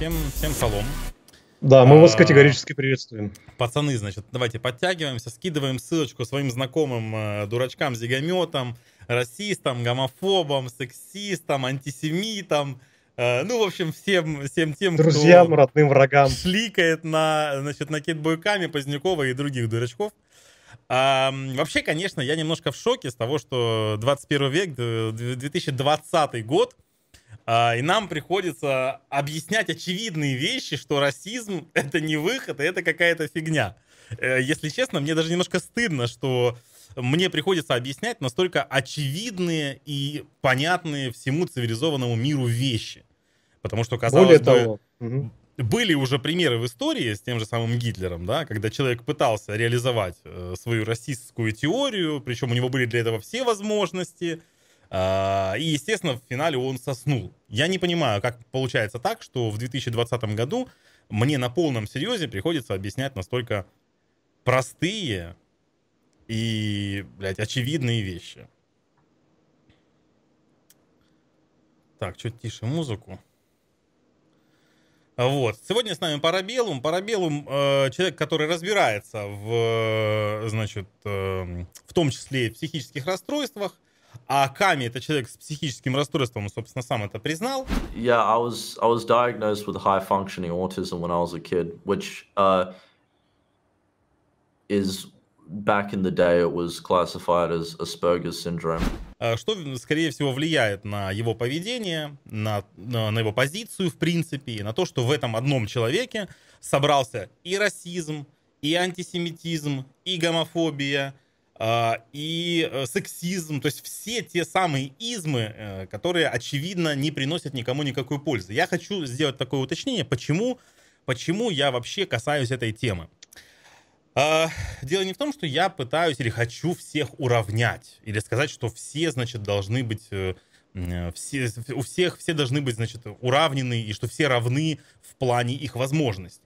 всем, всем салом. Да, мы вас а, категорически приветствуем. Пацаны, значит, давайте подтягиваемся, скидываем ссылочку своим знакомым э, дурачкам, зигометам, расистам, гомофобам, сексистам, антисемитам. Э, ну, в общем, всем, всем тем, Друзьям, кто родным врагам. шликает на, значит, на Кейтбойками, Позднякова и других дурачков. А, вообще, конечно, я немножко в шоке с того, что 21 век, 2020 год — а, и нам приходится объяснять очевидные вещи, что расизм — это не выход, а это какая-то фигня. Э, если честно, мне даже немножко стыдно, что мне приходится объяснять настолько очевидные и понятные всему цивилизованному миру вещи. Потому что, казалось Более бы, того. были уже примеры в истории с тем же самым Гитлером, да, когда человек пытался реализовать э, свою расистскую теорию, причем у него были для этого все возможности, а, и, естественно, в финале он соснул. Я не понимаю, как получается так, что в 2020 году мне на полном серьезе приходится объяснять настолько простые и, блядь, очевидные вещи. Так, чуть тише музыку. Вот. Сегодня с нами Парабелум. Парабелум э, человек, который разбирается в, э, значит, э, в том числе и в психических расстройствах. А Ками, это человек с психическим расстройством, он собственно, сам это признал. Yeah, I was, I was diagnosed with high functioning autism when I was a kid, which uh, is back in the day it was classified as Asperger's syndrome. А что, скорее всего, влияет на его поведение, на, на его позицию, в принципе, и на то, что в этом одном человеке собрался и расизм, и антисемитизм, и гомофобия, а, и э, сексизм, то есть все те самые измы, э, которые, очевидно, не приносят никому никакой пользы. Я хочу сделать такое уточнение, почему, почему я вообще касаюсь этой темы. А, дело не в том, что я пытаюсь или хочу всех уравнять, или сказать, что все, значит, должны быть э, все, у всех все должны быть, значит, уравнены, и что все равны в плане их возможностей.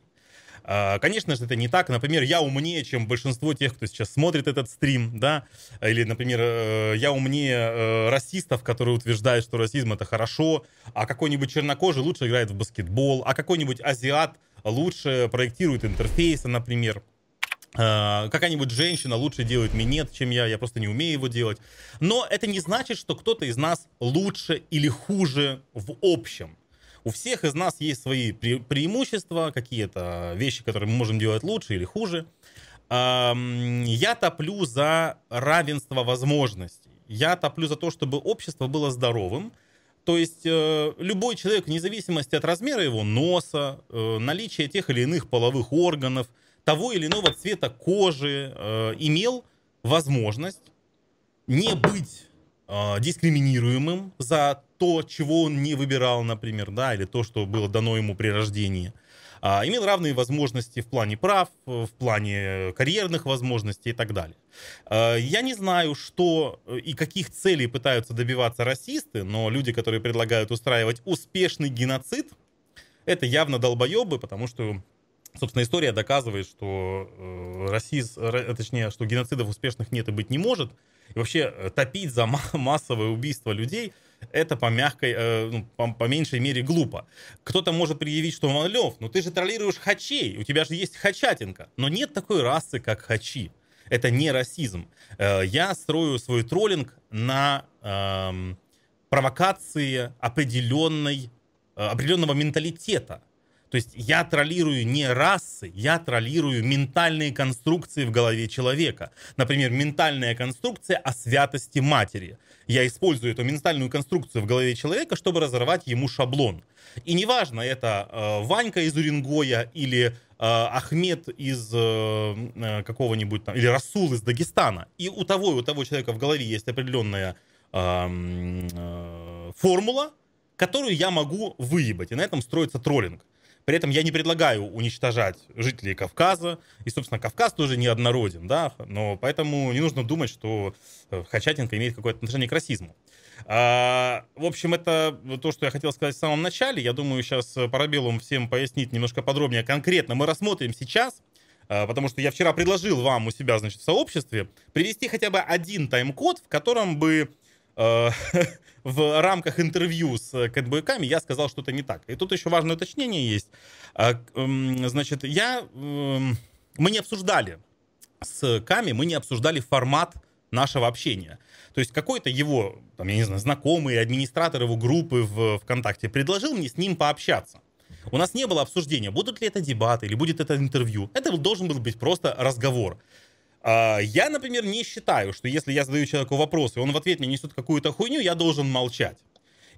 А, конечно же, это не так. Например, я умнее, чем большинство тех, кто сейчас смотрит этот стрим, да, или, например, э, я умнее э, расистов, которые утверждают, что расизм это хорошо, а какой-нибудь чернокожий лучше играет в баскетбол, а какой-нибудь азиат лучше проектирует интерфейсы, например а, какая-нибудь женщина лучше делает минет, чем я, я просто не умею его делать. Но это не значит, что кто-то из нас лучше или хуже в общем у всех из нас есть свои пре преимущества, какие-то вещи, которые мы можем делать лучше или хуже. Я топлю за равенство возможностей. Я топлю за то, чтобы общество было здоровым. То есть э, любой человек, вне зависимости от размера его носа, э, наличия тех или иных половых органов, того или иного цвета кожи, э, имел возможность не быть а, дискриминируемым за то, чего он не выбирал, например, да, или то, что было дано ему при рождении. Э, имел равные возможности в плане прав, в плане э, карьерных возможностей и так далее. Э, я не знаю, что э, и каких целей пытаются добиваться расисты, но люди, которые предлагают устраивать успешный геноцид, это явно долбоебы, потому что Собственно, история доказывает, что э, расиз, точнее, что геноцидов успешных нет и быть не может. И вообще э, топить за массовое убийство людей это по мягкой, э, ну, по, по меньшей мере глупо. Кто-то может предъявить, что Малев, ну ты же троллируешь хачей, у тебя же есть хачатинка. Но нет такой расы, как хачи. Это не расизм. Э, я строю свой троллинг на э, провокации определенной, э, определенного менталитета то есть я троллирую не расы, я троллирую ментальные конструкции в голове человека. Например, ментальная конструкция о святости матери. Я использую эту ментальную конструкцию в голове человека, чтобы разорвать ему шаблон. И неважно, это э, Ванька из Уренгоя или э, Ахмед из э, э, какого-нибудь там, или Расул из Дагестана. И у того и у того человека в голове есть определенная э, э, формула, которую я могу выебать. И на этом строится троллинг. При этом я не предлагаю уничтожать жителей Кавказа, и, собственно, Кавказ тоже неоднороден, да, но поэтому не нужно думать, что э, Хачатинка имеет какое-то отношение к расизму. А, в общем, это то, что я хотел сказать в самом начале. Я думаю, сейчас э, Парабеллум всем пояснить немножко подробнее конкретно. Мы рассмотрим сейчас, э, потому что я вчера предложил вам у себя, значит, в сообществе привести хотя бы один тайм-код, в котором бы Э, в рамках интервью с кэтбойками я сказал что-то не так. И тут еще важное уточнение есть. А, эм, значит, я... Эм, мы не обсуждали с Ками, мы не обсуждали формат нашего общения. То есть какой-то его, там, я не знаю, знакомый, администратор его группы в ВКонтакте предложил мне с ним пообщаться. У нас не было обсуждения, будут ли это дебаты или будет это интервью. Это должен был быть просто разговор. А, я, например, не считаю, что если я задаю человеку вопрос, и он в ответ мне несет какую-то хуйню, я должен молчать.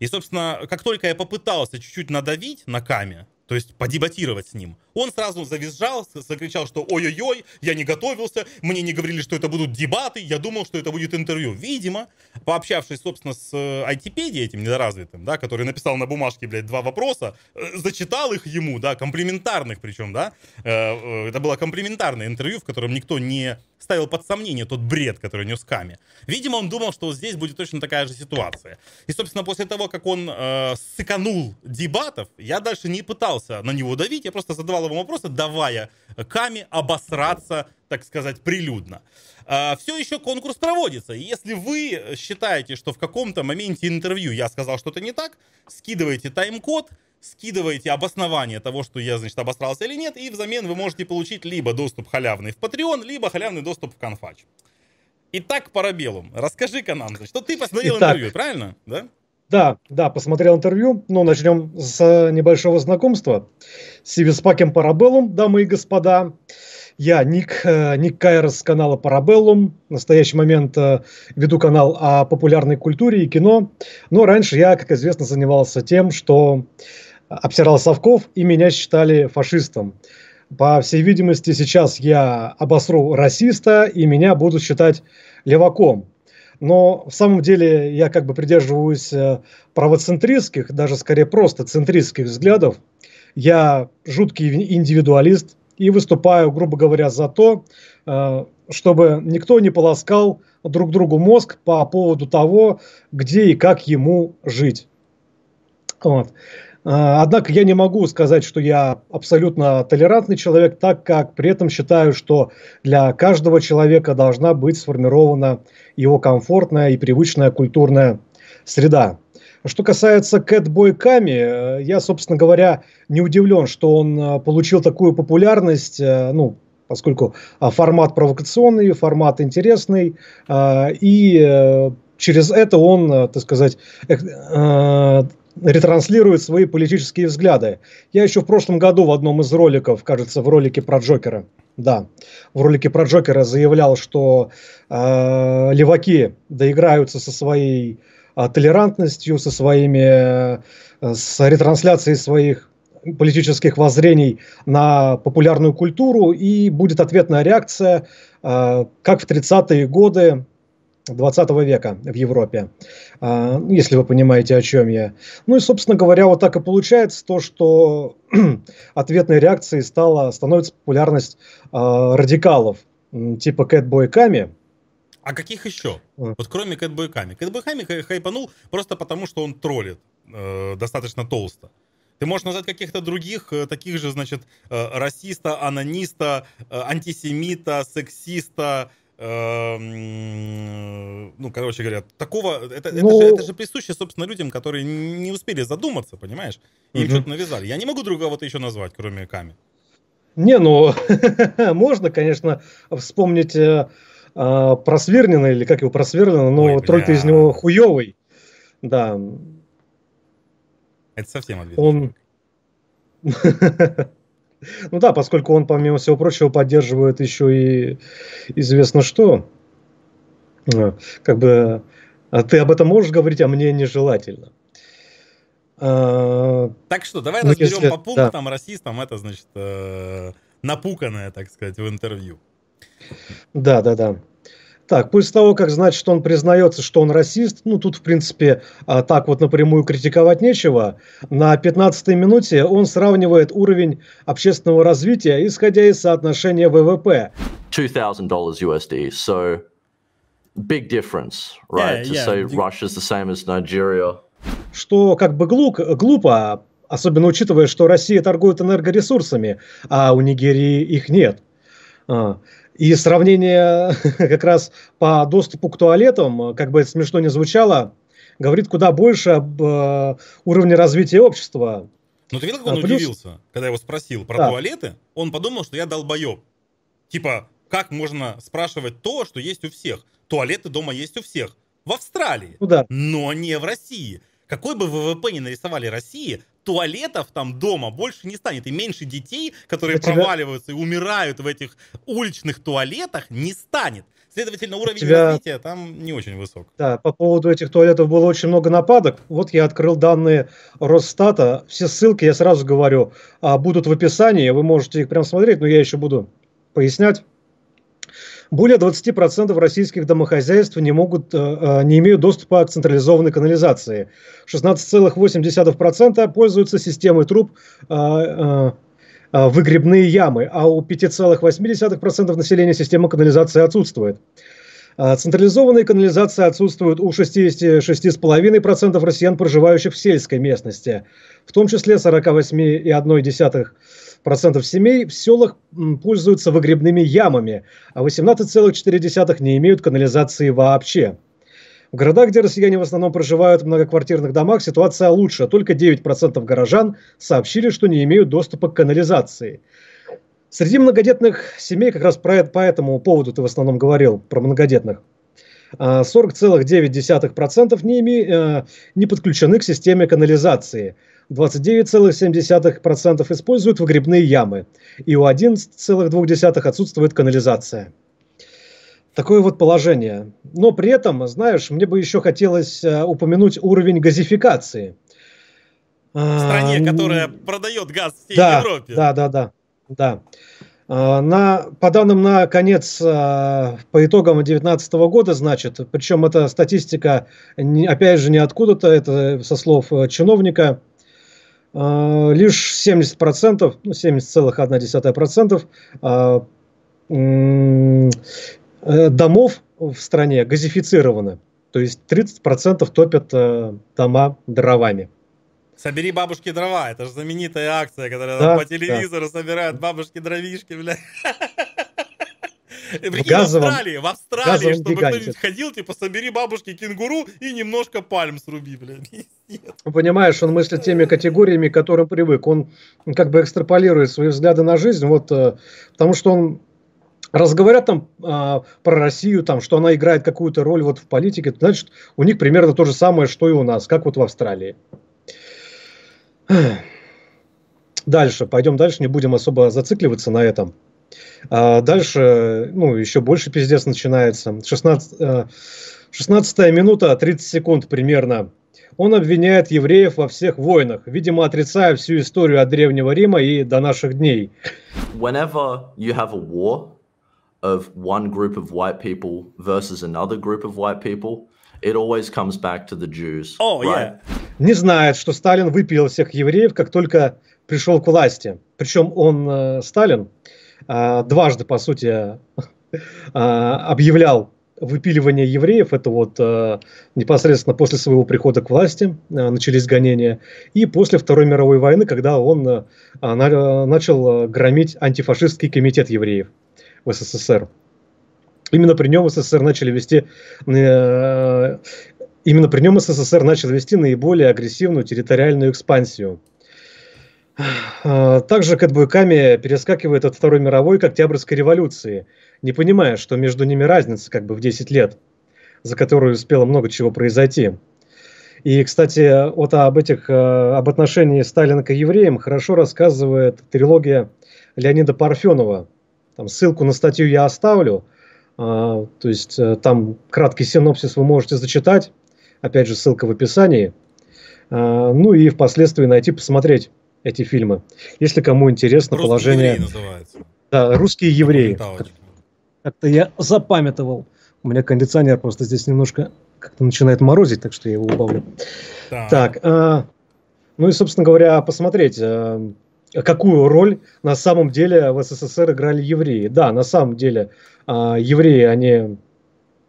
И, собственно, как только я попытался чуть-чуть надавить на Каме, то есть подебатировать с ним, он сразу завизжал, закричал, что ой-ой-ой, я не готовился, мне не говорили, что это будут дебаты, я думал, что это будет интервью. Видимо, пообщавшись, собственно, с э, айтипедией этим недоразвитым, да, который написал на бумажке, блядь, два вопроса, э, зачитал их ему, да, комплиментарных причем, да, э, это было комплиментарное интервью, в котором никто не ставил под сомнение тот бред, который нес Ками. Видимо, он думал, что здесь будет точно такая же ситуация. И, собственно, после того, как он э, сыканул дебатов, я дальше не пытался на него давить, я просто задавал Михайловым вопроса, давая Ками обосраться, так сказать, прилюдно. А, все еще конкурс проводится. если вы считаете, что в каком-то моменте интервью я сказал что-то не так, скидывайте тайм-код, скидывайте обоснование того, что я, значит, обосрался или нет, и взамен вы можете получить либо доступ халявный в Patreon, либо халявный доступ в Конфач. Итак, Парабелум, расскажи-ка нам, что ты посмотрел Итак, интервью, правильно? Да? Да, да, посмотрел интервью. Но начнем с небольшого знакомства. С Виспаком Парабеллум, дамы и господа. Я Ник, э, Ник Кайрос с канала Парабеллум. В настоящий момент э, веду канал о популярной культуре и кино. Но раньше я, как известно, занимался тем, что обсирал совков, и меня считали фашистом. По всей видимости, сейчас я обосру расиста, и меня будут считать леваком но в самом деле я как бы придерживаюсь э, правоцентристских, даже скорее просто центристских взглядов. Я жуткий индивидуалист и выступаю, грубо говоря, за то, э, чтобы никто не полоскал друг другу мозг по поводу того, где и как ему жить. Вот. Э, однако я не могу сказать, что я абсолютно толерантный человек, так как при этом считаю, что для каждого человека должна быть сформирована его комфортная и привычная культурная среда. Что касается Кэтбой Ками, я, собственно говоря, не удивлен, что он э, получил такую популярность, э, ну, поскольку э, формат провокационный, формат интересный, и через это он, так сказать, ретранслирует свои политические взгляды. Я еще в прошлом году в одном из роликов, кажется, в ролике про Джокера, да, в ролике про Джокера заявлял, что э, леваки доиграются со своей э, толерантностью, со своими, э, с ретрансляцией своих политических воззрений на популярную культуру, и будет ответная реакция, э, как в 30-е годы 20 века в Европе, а, ну, если вы понимаете, о чем я. Ну и, собственно говоря, вот так и получается то, что ответной реакцией стала, становится популярность а, радикалов типа Кэтбой Ками. А каких еще? А. Вот кроме Кэтбой Ками. Кэтбой Ками хайпанул просто потому, что он троллит э, достаточно толсто. Ты можешь назвать каких-то других, э, таких же, значит, э, расиста, анониста, э, антисемита, сексиста, Эм, ну, короче говоря, такого, это, ну... это, же, это же присуще, собственно, людям, которые не успели задуматься, понимаешь, им угу. что-то навязали. Я не могу другого-то еще назвать, кроме Ками. Не, ну, можно, конечно, вспомнить э, э, Просвирнина, или как его Просвирнина, но Ой, только из него хуевый. Да. Это совсем обидно. Он... Ну да, поскольку он, помимо всего прочего, поддерживает еще и известно что. А, как бы а ты об этом можешь говорить, а мне нежелательно. А, так что, давай ну, разберем если, по пунктам да. расистам, это значит э, напуканное, так сказать, в интервью. Да, да, да. Так, после того, как, значит, он признается, что он расист, ну, тут, в принципе, а, так вот напрямую критиковать нечего, на 15-й минуте он сравнивает уровень общественного развития, исходя из соотношения ВВП. $2,000 USD, so big difference, right? Yeah, to say Russia's the same as Nigeria. Что как бы глуп, глупо, особенно учитывая, что Россия торгует энергоресурсами, а у Нигерии их нет. А, и сравнение как раз по доступу к туалетам, как бы это смешно не звучало, говорит куда больше об э, уровне развития общества. Ну ты видел, как а он плюс... удивился, когда я его спросил про да. туалеты? Он подумал, что я долбоеб. Типа, как можно спрашивать то, что есть у всех? Туалеты дома есть у всех. В Австралии. Ну, да. Но не в России. Какой бы ВВП ни нарисовали России, туалетов там дома больше не станет. И меньше детей, которые тебя... проваливаются и умирают в этих уличных туалетах, не станет. Следовательно, уровень тебя... развития там не очень высок. Да, по поводу этих туалетов было очень много нападок. Вот я открыл данные Росстата. Все ссылки, я сразу говорю, а, будут в описании. Вы можете их прямо смотреть, но я еще буду пояснять. Более 20% российских домохозяйств не, могут, э, э, не имеют доступа к централизованной канализации. 16,8% пользуются системой труб э, выгребные ямы, а у 5,8% населения система канализации отсутствует. Централизованные канализации отсутствуют у 66,5% россиян, проживающих в сельской местности, в том числе 48,1% процентов семей в селах пользуются выгребными ямами, а 18,4% не имеют канализации вообще. В городах, где россияне в основном проживают в многоквартирных домах, ситуация лучше. Только 9% горожан сообщили, что не имеют доступа к канализации. Среди многодетных семей, как раз про, по этому поводу ты в основном говорил, про многодетных, 40,9% а, не, име, э, не подключены к системе канализации – 29,7% используют выгребные ямы, и у 11,2% отсутствует канализация. Такое вот положение. Но при этом, знаешь, мне бы еще хотелось э, упомянуть уровень газификации. А, стране, которая продает газ всей да, Европе. Да, да, да. да. А, на, по данным на конец, э, по итогам 2019 года, значит, причем эта статистика, опять же, не откуда-то, это со слов э, чиновника, а, лишь 70%, ну 70,1% а, э, домов в стране газифицированы. То есть 30% топят э, дома дровами. Собери бабушки дрова, это же знаменитая акция, которая да, по телевизору да. собирают бабушки дровишки, бля. Э, в, газовом, в Австралии, в Австралии, чтобы гиганте. кто-нибудь ходил, типа, собери бабушки кенгуру и немножко пальм сруби, блядь. Ну, понимаешь, он мыслит теми категориями, к которым привык. Он как бы экстраполирует свои взгляды на жизнь, вот, э, потому что он Раз там а, про Россию, там, что она играет какую-то роль вот в политике, значит, у них примерно то же самое, что и у нас, как вот в Австралии. Дальше, пойдем дальше, не будем особо зацикливаться на этом. А дальше, ну, еще больше пиздец начинается. 16, 16 э, минута, 30 секунд примерно. Он обвиняет евреев во всех войнах, видимо, отрицая всю историю от Древнего Рима и до наших дней. Whenever you have a war of one group of white people versus another group of white people, it always comes back to the Jews. Oh, right? yeah. Не знает, что Сталин выпил всех евреев, как только пришел к власти. Причем он, э, Сталин, э, а, дважды, по сути, а, объявлял выпиливание евреев, это вот а, непосредственно после своего прихода к власти начались гонения, и после Второй мировой войны, когда он начал громить антифашистский комитет евреев в СССР. Именно при нем СССР начали вести э, именно при нем СССР начал вести наиболее агрессивную территориальную экспансию – а, также Кэтбой перескакивает от Второй мировой к Октябрьской революции, не понимая, что между ними разница как бы в 10 лет, за которую успело много чего произойти. И, кстати, вот об этих, э, об отношении Сталина к евреям хорошо рассказывает трилогия Леонида Парфенова. Там ссылку на статью я оставлю, а, то есть э, там краткий синопсис вы можете зачитать, опять же ссылка в описании, а, ну и впоследствии найти, посмотреть эти фильмы. Если кому интересно русские положение... Евреи Да, русские евреи. Как-то я запамятовал. У меня кондиционер просто здесь немножко как-то начинает морозить, так что я его убавлю. Да. Так, э, ну и, собственно говоря, посмотреть, э, какую роль на самом деле в СССР играли евреи. Да, на самом деле э, евреи, они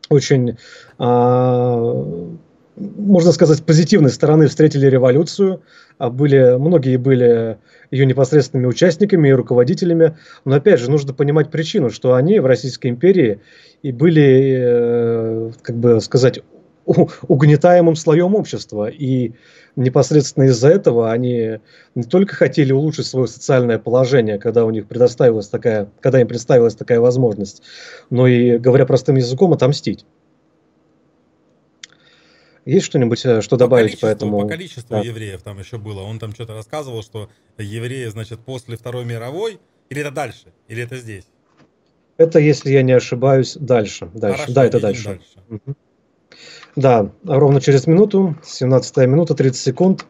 очень э, можно сказать, позитивной стороны встретили революцию, а были, многие были ее непосредственными участниками и руководителями. Но опять же, нужно понимать причину, что они в Российской империи и были, э, как бы сказать, угнетаемым слоем общества. И непосредственно из-за этого они не только хотели улучшить свое социальное положение, когда у них предоставилась такая, когда им представилась такая возможность, но и, говоря простым языком, отомстить. Есть что-нибудь, э, что по добавить по этому? По количеству да. евреев там еще было. Он там что-то рассказывал, что евреи, значит, после Второй мировой, или это дальше, или это здесь? Это, если я не ошибаюсь, дальше. дальше. Хорошо, да, это дальше. дальше. Угу. Да, ровно через минуту, 17 минута, 30 секунд.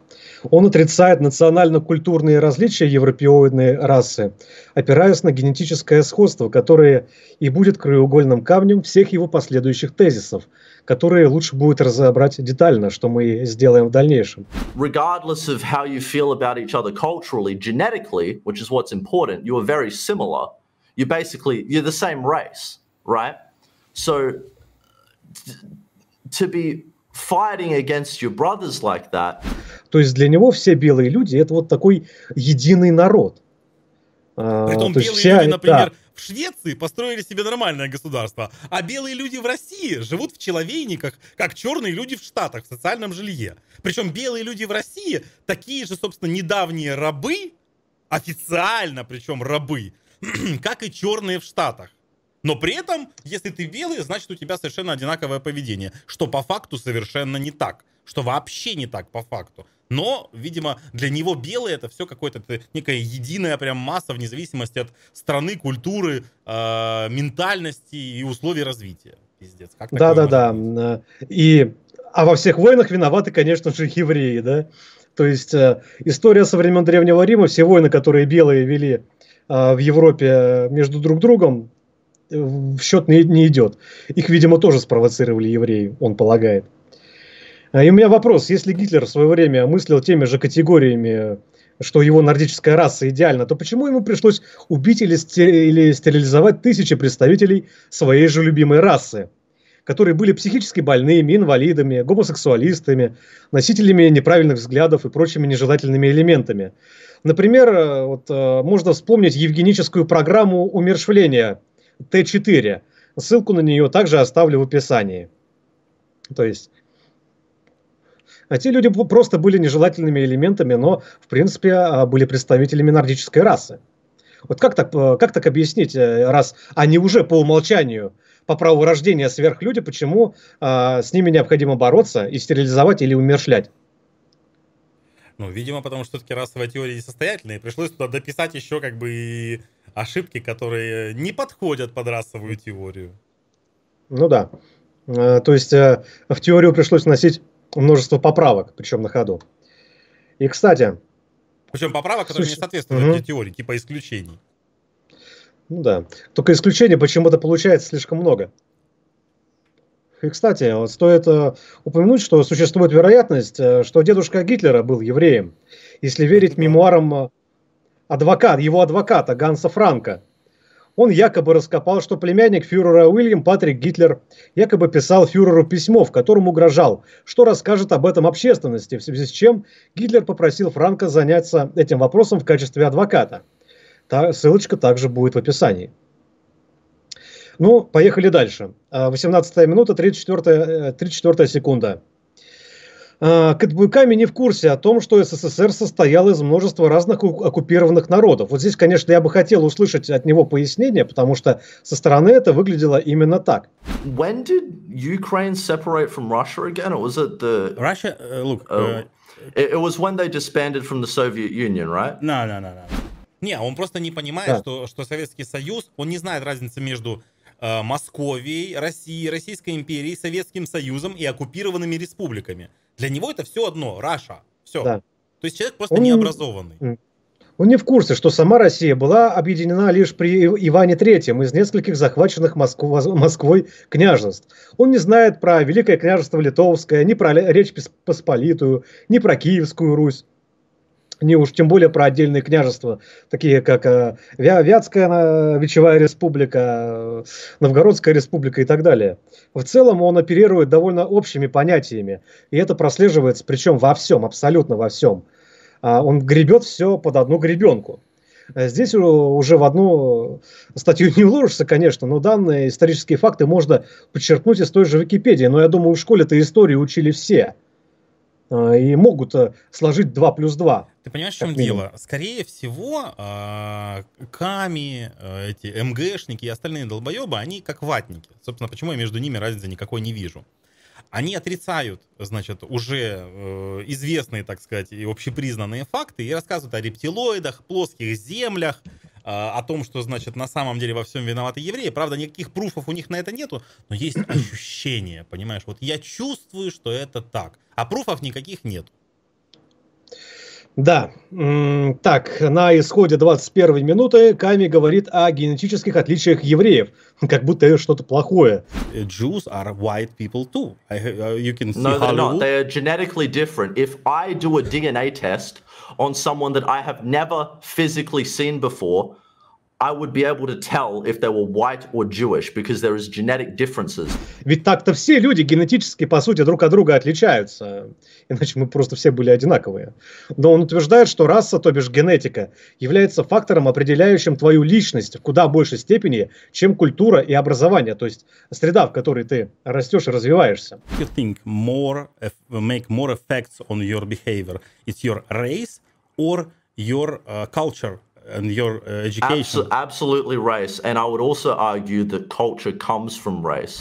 Он отрицает национально-культурные различия европеоидной расы, опираясь на генетическое сходство, которое и будет краеугольным камнем всех его последующих тезисов – которые лучше будет разобрать детально, что мы сделаем в дальнейшем. Regardless of how you feel about each other culturally, genetically, which is what's important, you are very similar. You basically you're the same race, right? So to be fighting against your brothers like that. То есть для него все белые люди это вот такой единый народ Притом а, белые все, люди, например, да. в Швеции построили себе нормальное государство, а белые люди в России живут в человейниках, как черные люди в Штатах, в социальном жилье. Причем белые люди в России такие же, собственно, недавние рабы, официально причем рабы, как и черные в Штатах. Но при этом, если ты белый, значит у тебя совершенно одинаковое поведение, что по факту совершенно не так, что вообще не так по факту. Но, видимо, для него белые это все какое-то некая единая прям масса вне зависимости от страны, культуры, э, ментальности и условий развития. Пиздец, как Да, да, да. И, а во всех войнах виноваты, конечно же, евреи, да? То есть э, история со времен Древнего Рима, все войны, которые белые вели э, в Европе э, между друг другом, э, в счет не, не идет. Их, видимо, тоже спровоцировали евреи, он полагает. А, и у меня вопрос, если Гитлер в свое время мыслил теми же категориями, что его нордическая раса идеальна, то почему ему пришлось убить или, стери- или стерилизовать тысячи представителей своей же любимой расы, которые были психически больными, инвалидами, гомосексуалистами, носителями неправильных взглядов и прочими нежелательными элементами? Например, э, вот, э, можно вспомнить евгеническую программу умершвления Т4. Ссылку на нее также оставлю в описании. То есть а те люди просто были нежелательными элементами, но, в принципе, а, были представителями нордической расы. Вот как так, э, как так объяснить, э, раз они уже по умолчанию по праву рождения сверхлюди, почему э, с ними необходимо бороться и стерилизовать или умершлять? Ну, видимо, потому что все-таки расовая теория несостоятельная, и пришлось туда дописать еще как бы ошибки, которые не подходят под расовую теорию. Ну да. Э, то есть в теорию пришлось носить множество поправок, причем на ходу. И, кстати... Причем поправок, которые суще... не соответствуют угу. теории, типа исключений. Ну да. Только исключений почему-то получается слишком много. И, кстати, вот стоит э, упомянуть, что существует вероятность, э, что дедушка Гитлера был евреем, если верить ну мемуарам э, адвоката, его адвоката Ганса Франка, он якобы раскопал, что племянник фюрера Уильям Патрик Гитлер якобы писал фюреру письмо, в котором угрожал, что расскажет об этом общественности, в связи с чем Гитлер попросил Франка заняться этим вопросом в качестве адвоката. Та, ссылочка также будет в описании. Ну, поехали дальше. 18 а, минута, 34, 34 э, секунда. Э, Кадбуйками не в курсе о том, что СССР состоял из множества разных оккупированных народов. Вот здесь, конечно, я бы хотел услышать от него пояснение, потому что со стороны это выглядело именно так. When did Ukraine separate from Russia again, or was it the Russia? Uh, look, uh, it, it was when they disbanded from the Soviet Union, right? No, no, no, no. Не, он просто не понимает, да. что, что Советский Союз, он не знает разницы между э, Московией, Россией, Российской империей, Советским Союзом и оккупированными республиками. Для него это все одно, Раша, все. Да. То есть человек просто он, необразованный. Он не в курсе, что сама Россия была объединена лишь при Иване III из нескольких захваченных Москву, Москвой княжеств. Он не знает про Великое княжество Литовское, ни про Речь Посполитую, ни про Киевскую Русь не уж тем более про отдельные княжества, такие как э, Вятская э, Вечевая республика, э, Новгородская республика и так далее. В целом он оперирует довольно общими понятиями, и это прослеживается причем во всем, абсолютно во всем. А он гребет все под одну гребенку. Э, здесь уже в одну статью не уложишься, конечно, но данные исторические факты можно подчеркнуть из той же Википедии. Но я думаю, в школе-то истории учили все – а, и могут э, сложить 2 плюс 2. Ты понимаешь, в чем дело? Скорее всего, а, Ками, э, эти МГшники и остальные долбоебы, они как ватники. Собственно, почему я между ними разницы никакой не вижу. Они отрицают, значит, уже э, известные, так сказать, и общепризнанные факты и рассказывают о рептилоидах, плоских землях, а, о том, что, значит, на самом деле во всем виноваты евреи. Правда, никаких пруфов у них на это нету, но есть ощущение, понимаешь? Вот я чувствую, что это так, а пруфов никаких нет. Да, так, на исходе 21 минуты Ками говорит о генетических отличиях евреев, как будто это что-то плохое. Э, Jews are white people too. Э, you can see no, they're Hollywood. not. They are genetically different. If I do a DNA test, on someone that I have never physically seen before I would be able to tell if they were white or Jewish because there is genetic differences. Ведь так-то все люди генетически, по сути, друг от друга отличаются. Иначе мы просто все были одинаковые. Но он утверждает, что раса, то бишь генетика, является фактором, определяющим твою личность в куда большей степени, чем культура и образование, то есть среда, в которой ты растешь и развиваешься. You think more, make more effects on your behavior. It's your race or your uh, culture and your uh, education. Absol- absolutely race. And I would also argue that culture comes from race.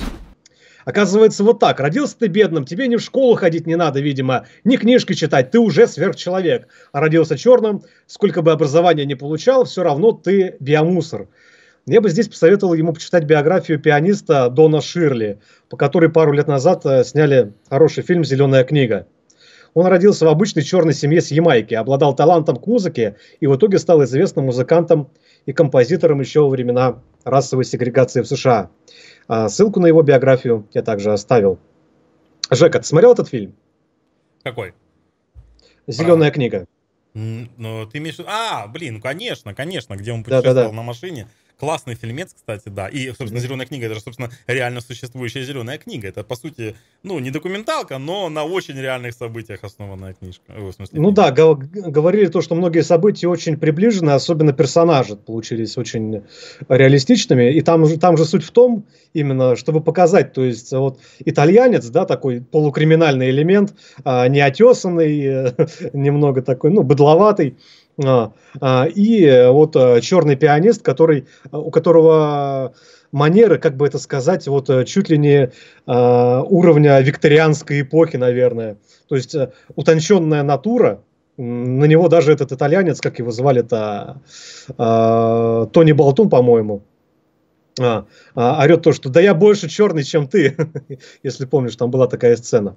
Оказывается, вот так. Родился ты бедным, тебе ни в школу ходить не надо, видимо, ни книжки читать, ты уже сверхчеловек. А родился черным, сколько бы образования не получал, все равно ты биомусор. Я бы здесь посоветовал ему почитать биографию пианиста Дона Ширли, по которой пару лет назад э, сняли хороший фильм «Зеленая книга». Он родился в обычной черной семье с Ямайки, обладал талантом к музыке и в итоге стал известным музыкантом и композитором еще во времена расовой сегрегации в США. А, ссылку на его биографию я также оставил. Жека, ты смотрел этот фильм? Какой? «Зеленая Правда. книга». Ну, ты имеешь... А, блин, конечно, конечно, где он путешествовал да, да, да. на машине. Классный фильмец, кстати, да. И, собственно, «Зеленая книга» — это же, собственно, реально существующая «Зеленая книга». Это, по сути, ну, не документалка, но на очень реальных событиях основанная книжка. Ой, э, смысле, ну книга. да, говорили то, что многие события очень приближены, особенно персонажи получились очень реалистичными. И там же, там же суть в том, именно, чтобы показать, то есть вот итальянец, да, такой полукриминальный элемент, а, неотесанный, немного такой, ну, быдловатый, а, а, и э, вот э, черный пианист, который, э, у которого манеры, как бы это сказать, вот чуть ли не а, уровня викторианской эпохи, наверное. То есть утонченная натура, на него даже этот итальянец, как его звали-то, Тони Болтун, по-моему, а, а, орет то, что «да я больше черный, чем ты», если помнишь, там была такая сцена.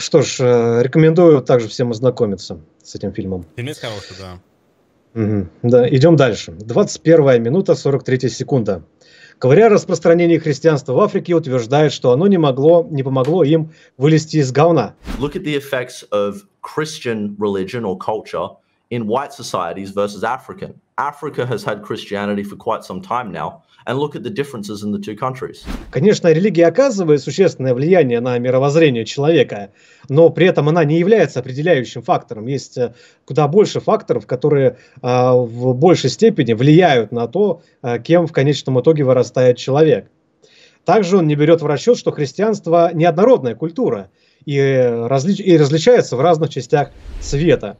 Что ж, рекомендую также всем ознакомиться с этим фильмом. Фильмец хороший, да. Угу. Да, идем дальше. 21 минута 43 секунда. Говоря о распространении христианства в Африке, утверждает, что оно не могло, не помогло им вылезти из говна. Look at the effects of Christian religion or culture in white societies versus African. Africa has had Christianity for quite some time now, and look at the differences in the two countries. Конечно, религия оказывает существенное влияние на мировоззрение человека, но при этом она не является определяющим фактором. Есть э, куда больше факторов, которые э, в большей степени влияют на то, э, кем в конечном итоге вырастает человек. Также он не берет в расчет, что христианство неоднородная культура и, разли... и различается в разных частях света.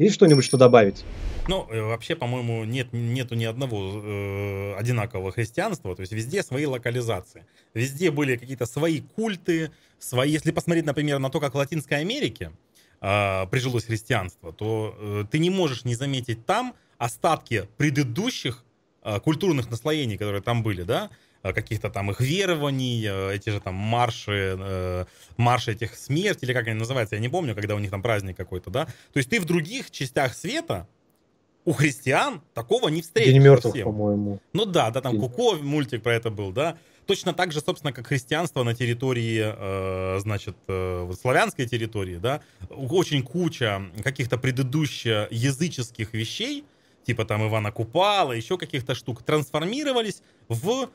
Есть что-нибудь, что добавить? Ну, э, вообще, по-моему, нет, нету ни одного э, одинакового христианства, то есть везде свои локализации. Везде были какие-то свои культы, свои... Если посмотреть, например, на то, как в Латинской Америке э, прижилось христианство, то э, ты не можешь не заметить там остатки предыдущих э, культурных наслоений, которые там были, да, Э, каких-то там их верований, э, эти же там марши, э, марши этих смерти, или как они называются, я не помню, когда у них там праздник какой-то, да. То есть ты в других частях света у христиан такого не встретишь. День мертвых, совсем. по-моему. Ну да, да, там Фильм. Куко мультик про это был, да. Точно так же, собственно, как христианство на территории, э, значит, э, славянской территории, да, очень куча каких-то предыдущих языческих вещей, типа там Ивана Купала, еще каких-то штук, трансформировались в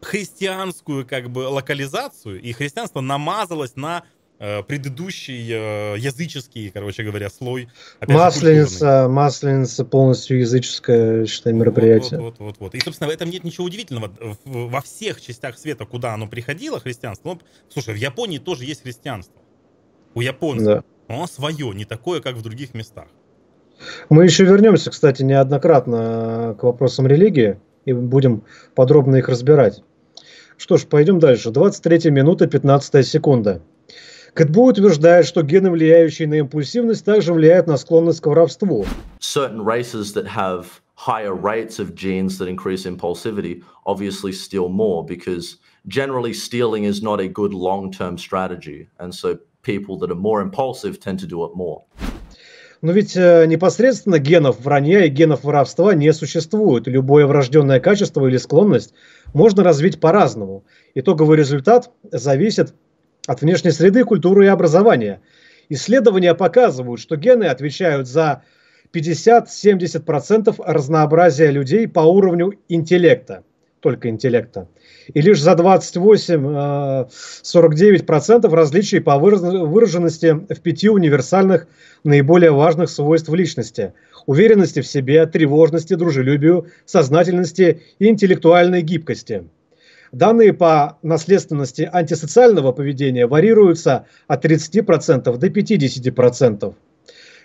христианскую как бы локализацию, и христианство намазалось на э, предыдущий э, языческий, короче говоря, слой. Масленица, же, масленица полностью языческое, считай, мероприятие. Вот, вот, вот, вот. И, собственно, в этом нет ничего удивительного. Во всех частях света, куда оно приходило, христианство, ну, слушай, в Японии тоже есть христианство. У японцев. Да. Оно свое, не такое, как в других местах. Мы еще вернемся, кстати, неоднократно к вопросам религии и будем подробно их разбирать. Что ж, пойдем дальше. 23 минута, 15 секунда. КТБУ утверждает, что гены, влияющие на импульсивность, также влияют на склонность к воровству. Certain races that have higher rates of genes that increase impulsivity obviously steal more because generally stealing is not a good long-term strategy. And so people that are more impulsive tend to do it more. Но ведь э, непосредственно генов вранья и генов воровства не существует. Любое врожденное качество или склонность можно развить по-разному. Итоговый результат зависит от внешней среды, культуры и образования. Исследования показывают, что гены отвечают за 50-70% разнообразия людей по уровню интеллекта – только интеллекта. И лишь за 28-49% э, различий по выраженности в пяти универсальных наиболее важных свойств личности – уверенности в себе, тревожности, дружелюбию, сознательности и интеллектуальной гибкости. Данные по наследственности антисоциального поведения варьируются от 30% до 50%.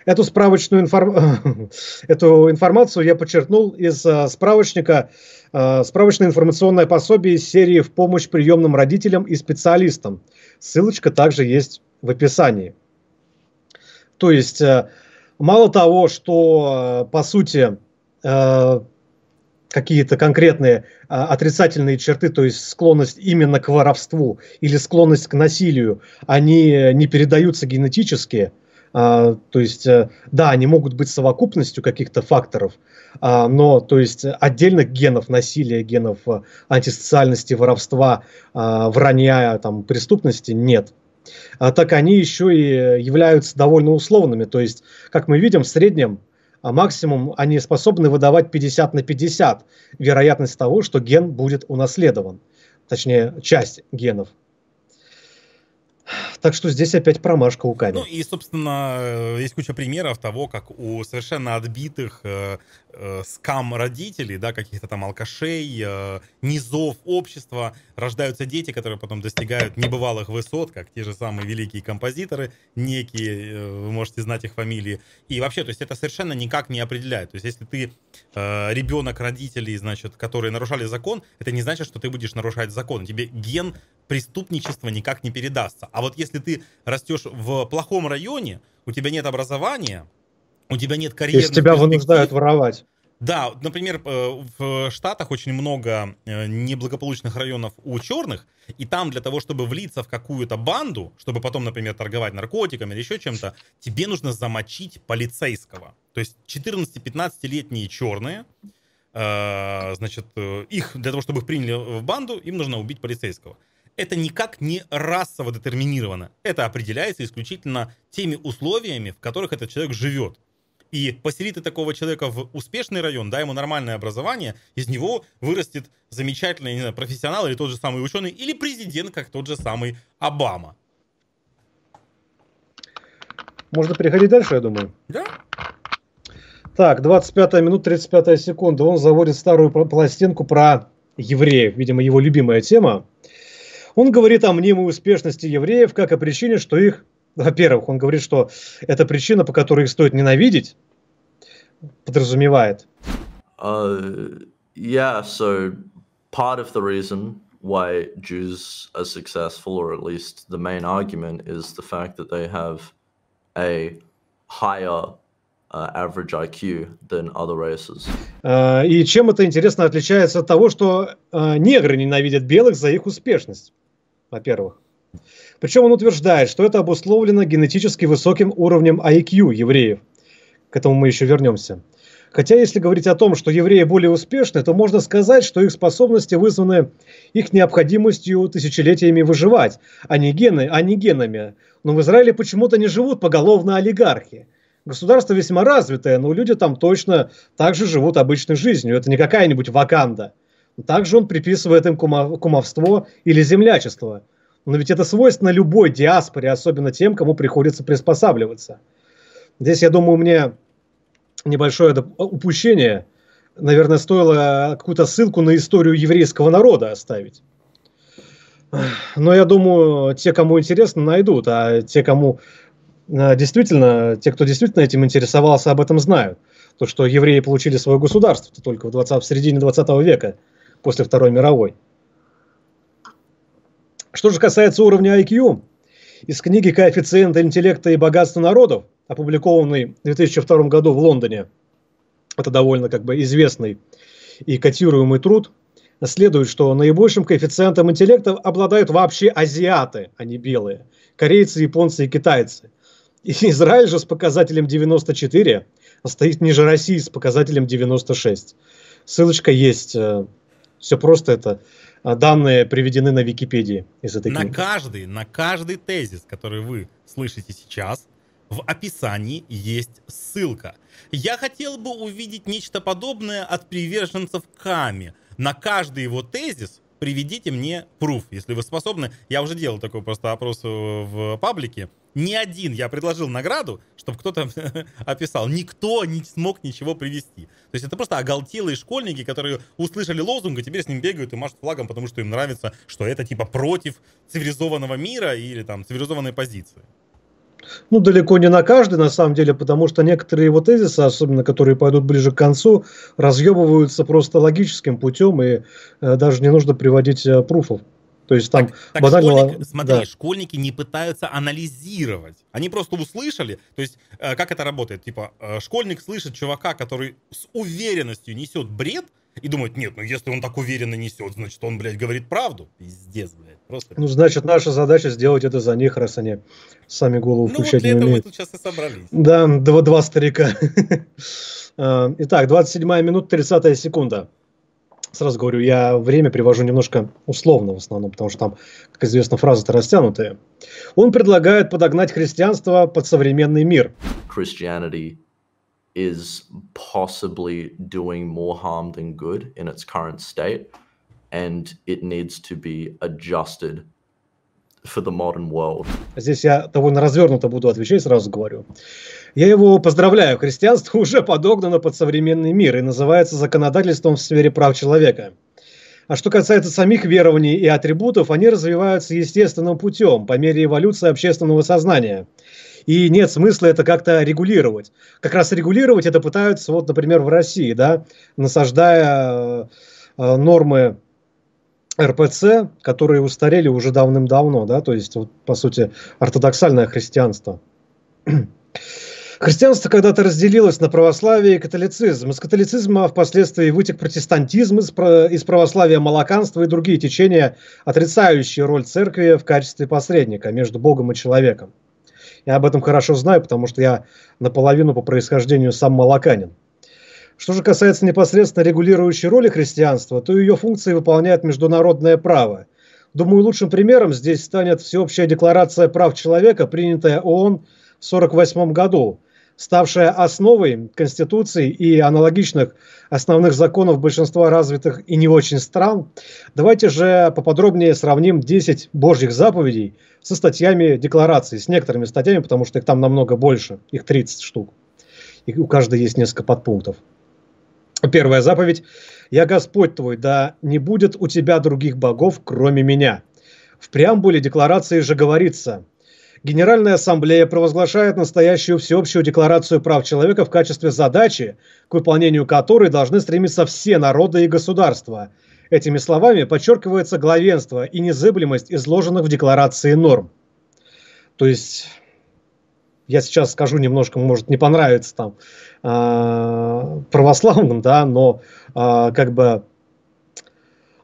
Эту справочную информ... эту информацию я подчеркнул из э, справочника Э, справочное информационное пособие из серии «В помощь приемным родителям и специалистам». Ссылочка также есть в описании. То есть, э, мало того, что, э, по сути, какие-то конкретные отрицательные черты, то есть склонность именно к воровству или склонность к насилию, они не передаются генетически, а, то есть, э, да, они могут быть совокупностью каких-то факторов, а, но, то есть, отдельных генов насилия, генов э, антисоциальности, воровства, а, вранья, там, преступности нет. Так они еще и являются довольно условными. То есть, как мы видим, в среднем а максимум они способны выдавать 50 на 50 вероятность того, что ген будет унаследован, точнее часть генов. Так что здесь опять промашка у Ками. Ну и, собственно, э, есть куча примеров того, как у совершенно отбитых э, э, скам родителей, да, каких-то там алкашей, э, низов общества рождаются дети, которые потом достигают небывалых высот, как те же самые великие композиторы, некие, э, вы можете знать их фамилии. И вообще, то есть это совершенно никак не определяет. То есть если ты э, ребенок родителей, значит, которые нарушали закон, это не значит, что ты будешь нарушать закон. Тебе ген преступничество никак не передастся. А вот если ты растешь в плохом районе, у тебя нет образования, у тебя нет карьеры. Если тебя вынуждают воровать. Да, например, э, в Штатах очень много э, неблагополучных районов у черных, и там для того, чтобы влиться в какую-то банду, чтобы потом, например, торговать наркотиками или еще чем-то, тебе нужно замочить полицейского. То есть 14-15-летние черные, э, значит, их для того, чтобы их приняли в банду, им нужно убить полицейского это никак не расово детерминировано. Это определяется исключительно теми условиями, в которых этот человек живет. И посели ты такого человека в успешный район, дай ему нормальное образование, из него вырастет замечательный не знаю, профессионал или тот же самый ученый, или президент, как тот же самый Обама. Можно переходить дальше, я думаю. Да. Так, 25 минут, 35 секунда. Он заводит старую пластинку про евреев. Видимо, его любимая тема. Он говорит о мнимой успешности евреев как о причине, что их, во-первых, он говорит, что это причина, по которой их стоит ненавидеть, подразумевает. Uh, а, yeah, so part of the reason why Jews are successful, or at least the main argument, is the fact that they have a higher Uh, average IQ than other races. Uh, и чем это интересно отличается от того, что uh, негры ненавидят белых за их успешность? во-первых. Причем он утверждает, что это обусловлено генетически высоким уровнем IQ евреев. К этому мы еще вернемся. Хотя, если говорить о том, что евреи более успешны, то можно сказать, что их способности вызваны их необходимостью тысячелетиями выживать, а не, гены, а не генами. Но в Израиле почему-то не живут поголовно олигархи. Государство весьма развитое, но люди там точно так же живут обычной жизнью. Это не какая-нибудь ваканда. Также он приписывает им кумовство или землячество. Но ведь это свойственно любой диаспоре, особенно тем, кому приходится приспосабливаться. Здесь, я думаю, у меня небольшое упущение. Наверное, стоило какую-то ссылку на историю еврейского народа оставить. Но я думаю, те, кому интересно, найдут, а те, кому э, действительно, те, кто действительно этим интересовался, об этом знают. То, что евреи получили свое государство -то только в, 20, в середине 20 века – после Второй мировой. Что же касается уровня IQ, из книги «Коэффициенты интеллекта и богатства народов», опубликованной в 2002 году в Лондоне, это довольно как бы известный и котируемый труд, следует, что наибольшим коэффициентом интеллекта обладают вообще азиаты, а не белые, корейцы, японцы и китайцы. И Израиль же с показателем 94 а стоит ниже России с показателем 96. Ссылочка есть э, все просто это а, данные приведены на Википедии из этой На книги. каждый, на каждый тезис, который вы слышите сейчас, в описании есть ссылка. Я хотел бы увидеть нечто подобное от приверженцев Ками. На каждый его тезис приведите мне пруф, если вы способны. Я уже делал такой просто опрос э, в паблике ни один, я предложил награду, чтобы кто-то описал, никто не смог ничего привести. То есть это просто оголтелые школьники, которые услышали лозунг, и теперь с ним бегают и машут флагом, потому что им нравится, что это типа против цивилизованного мира или там цивилизованной позиции. Ну, далеко не на каждый, на самом деле, потому что некоторые его тезисы, особенно которые пойдут ближе к концу, разъебываются просто логическим путем, и э, даже не нужно приводить э, пруфов. То есть там так, так Школьник, смотри, да. школьники не пытаются анализировать. Они просто услышали. То есть э, как это работает? Типа э, школьник слышит чувака, который с уверенностью несет бред, и думает, нет, ну если он так уверенно несет, значит он, блядь, говорит правду. Пиздец, блядь. Просто... Ну, значит, наша задача сделать это за них, раз они сами голову ну, включать вот для не этого умеют. мы тут сейчас и собрались. Да, два, два старика. А, итак, 27 минута 30 секунда сразу говорю, я время привожу немножко условно в основном, потому что там, как известно, фразы-то растянутые. Он предлагает подогнать христианство под современный мир. Christianity is possibly doing more harm than good in its current state, and it needs to be adjusted for the modern world. Здесь я довольно развернуто буду отвечать, сразу говорю. Я его поздравляю, христианство уже подогнано под современный мир и называется законодательством в сфере прав человека. А что касается самих верований и атрибутов, они развиваются естественным путем, по мере эволюции общественного сознания. И нет смысла это как-то регулировать. Как раз регулировать это пытаются, вот, например, в России, да, насаждая э, нормы РПЦ, которые устарели уже давным-давно, да, то есть, вот, по сути, ортодоксальное христианство. Христианство когда-то разделилось на православие и католицизм. Из католицизма впоследствии вытек протестантизм, из православия молоканство и другие течения, отрицающие роль церкви в качестве посредника между Богом и человеком. Я об этом хорошо знаю, потому что я наполовину по происхождению сам молоканин. Что же касается непосредственно регулирующей роли христианства, то ее функции выполняет международное право. Думаю, лучшим примером здесь станет Всеобщая декларация прав человека, принятая ООН в 1948 году, ставшая основой Конституции и аналогичных основных законов большинства развитых и не очень стран. Давайте же поподробнее сравним 10 Божьих заповедей со статьями декларации, с некоторыми статьями, потому что их там намного больше, их 30 штук. И у каждой есть несколько подпунктов. Первая заповедь. «Я Господь твой, да не будет у тебя других богов, кроме меня». В преамбуле декларации же говорится – Генеральная Ассамблея провозглашает настоящую всеобщую декларацию прав человека в качестве задачи, к выполнению которой должны стремиться все народы и государства. Этими словами подчеркивается главенство и незыблемость изложенных в декларации норм. То есть я сейчас скажу немножко, может, не понравится там э, православным, да, но э, как бы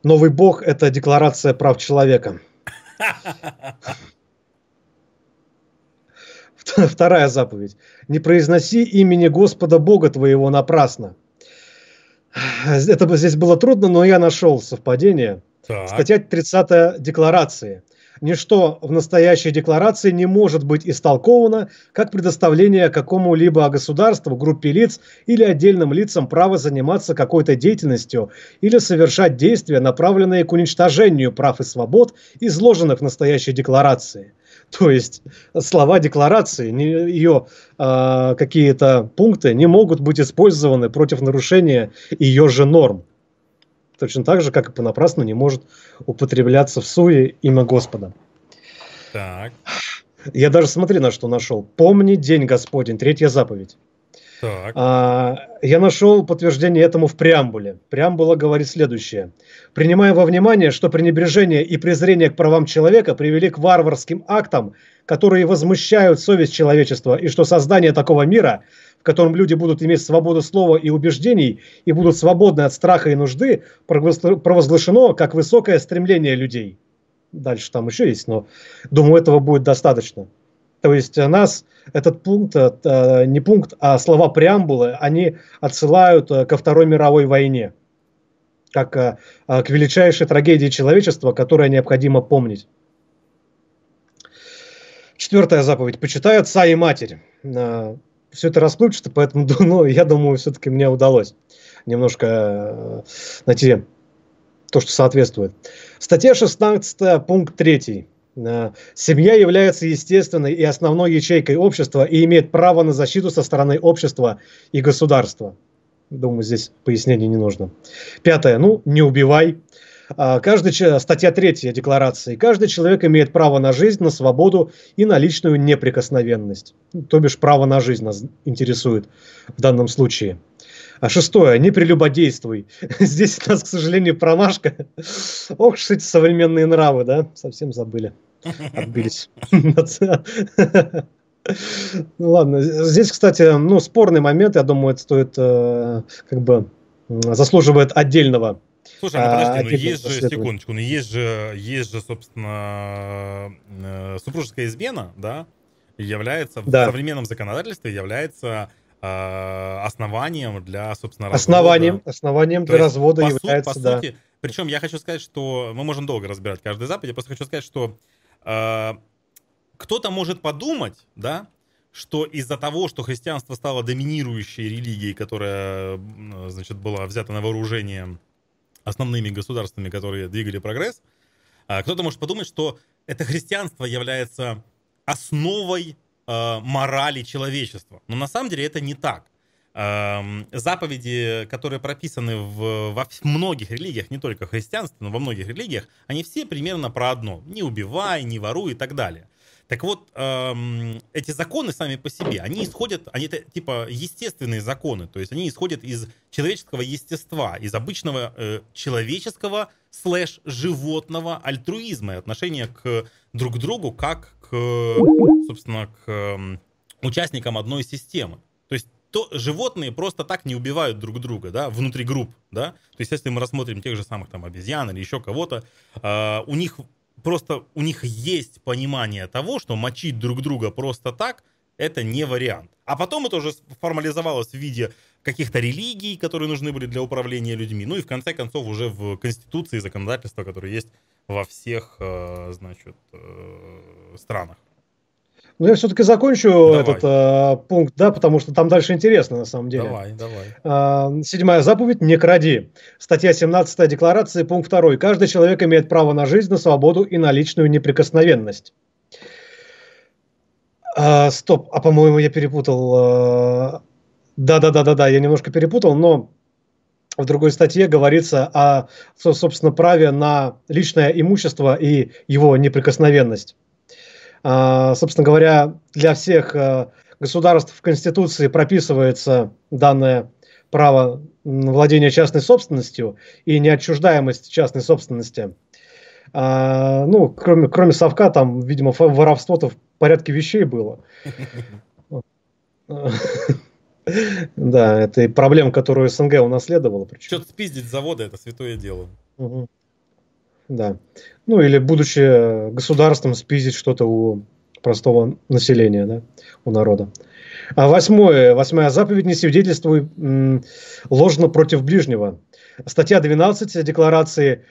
новый бог – это декларация прав человека. Вторая заповедь. Не произноси имени Господа Бога твоего напрасно. Это бы здесь было трудно, но я нашел совпадение. Так. Статья 30 Декларации – ничто в настоящей декларации не может быть истолковано как предоставление какому-либо государству, группе лиц или отдельным лицам права заниматься какой-то деятельностью или совершать действия, направленные к уничтожению прав и свобод, изложенных в настоящей декларации. То есть слова декларации, ее э, а, какие-то пункты не могут быть использованы против нарушения ее же норм точно так же, как и понапрасну не может употребляться в суе имя Господа. Так. Я даже смотри, на что нашел. Помни день Господень, третья заповедь. Так. А, я нашел подтверждение этому в преамбуле. Преамбула говорит следующее. Принимая во внимание, что пренебрежение и презрение к правам человека привели к варварским актам, которые возмущают совесть человечества, и что создание такого мира – в котором люди будут иметь свободу слова и убеждений и будут свободны от страха и нужды, провозглашено как высокое стремление людей. Дальше там еще есть, но думаю, этого будет достаточно. То есть нас этот пункт, э, э, не пункт, а слова преамбулы, они отсылают э, ко Второй мировой войне, как к величайшей трагедии человечества, которую необходимо помнить. Четвертая заповедь. Почитают отца и матерь все это расплывчато, поэтому ну, я думаю, все-таки мне удалось немножко э, найти то, что соответствует. Статья 16, пункт 3. Э, Семья является естественной и основной ячейкой общества и имеет право на защиту со стороны общества и государства. Думаю, здесь пояснений не нужно. Пятое. Ну, не убивай. А, каждый, статья 3 Декларации. Каждый человек имеет право на жизнь, на свободу и на личную неприкосновенность. То бишь право на жизнь нас интересует в данном случае. А шестое, не прелюбодействуй. Здесь у нас, к сожалению, промашка. Ох, что эти современные нравы, да? Совсем забыли. Отбились. Ну ладно, здесь, кстати, ну спорный момент, я думаю, это стоит, э, как бы, заслуживает отдельного Слушай, а, ну подожди, а, но ну, типа, есть же, секундочку, но ну, есть же, есть же, собственно, э, супружеская измена, да, является да. в современном законодательстве является э, основанием для, собственно, развода. Основанием, основанием для есть, развода по является, су- по да. Сути, причем я хочу сказать, что мы можем долго разбирать каждый запад, я просто хочу сказать, что э, кто-то может подумать, да, что из-за того, что христианство стало доминирующей религией, которая, значит, была взята на вооружение основными государствами, которые двигали прогресс, а, кто-то может подумать, что это христианство является основой а, морали человечества. Но на самом деле это не так. А, заповеди, которые прописаны в, во многих религиях, не только христианстве, но во многих религиях, они все примерно про одно. Не убивай, не воруй и так далее. Так вот, эм, эти законы сами по себе, они исходят, они это типа естественные законы, то есть они исходят из человеческого естества, из обычного э, человеческого слэш животного альтруизма и отношения к друг другу как к, собственно, к э, участникам одной системы. То есть то животные просто так не убивают друг друга, да, внутри групп, да. То есть если мы рассмотрим тех же самых там обезьян или еще кого-то, э, у них просто у них есть понимание того, что мочить друг друга просто так это не вариант. А потом это уже формализовалось в виде каких-то религий, которые нужны были для управления людьми. Ну и в конце концов уже в конституции законодательства, которое есть во всех, э, значит, э, странах. Ну я все-таки закончу давай. этот а, пункт, да, потому что там дальше интересно на самом деле. Давай, давай. А, седьмая заповедь – не кради. Статья 17 Декларации, пункт 2. Каждый человек имеет право на жизнь, на свободу и на личную неприкосновенность. А, стоп, а по-моему я перепутал. А, да-да-да-да-да, я немножко перепутал, но в другой статье говорится о, собственно, праве на личное имущество и его неприкосновенность. А, собственно говоря, для всех а, государств в Конституции прописывается данное право владения частной собственностью и неотчуждаемость частной собственности. А, ну, кроме, кроме совка, там, видимо, воровство-то в порядке вещей было. Да, это и проблема, которую СНГ унаследовала. Что-то спиздить заводы это святое дело. Да. Ну или будучи государством спиздить что-то у простого населения, да, у народа. А восьмое, восьмая заповедь не свидетельствуй ложно против ближнего. Статья 12 декларации,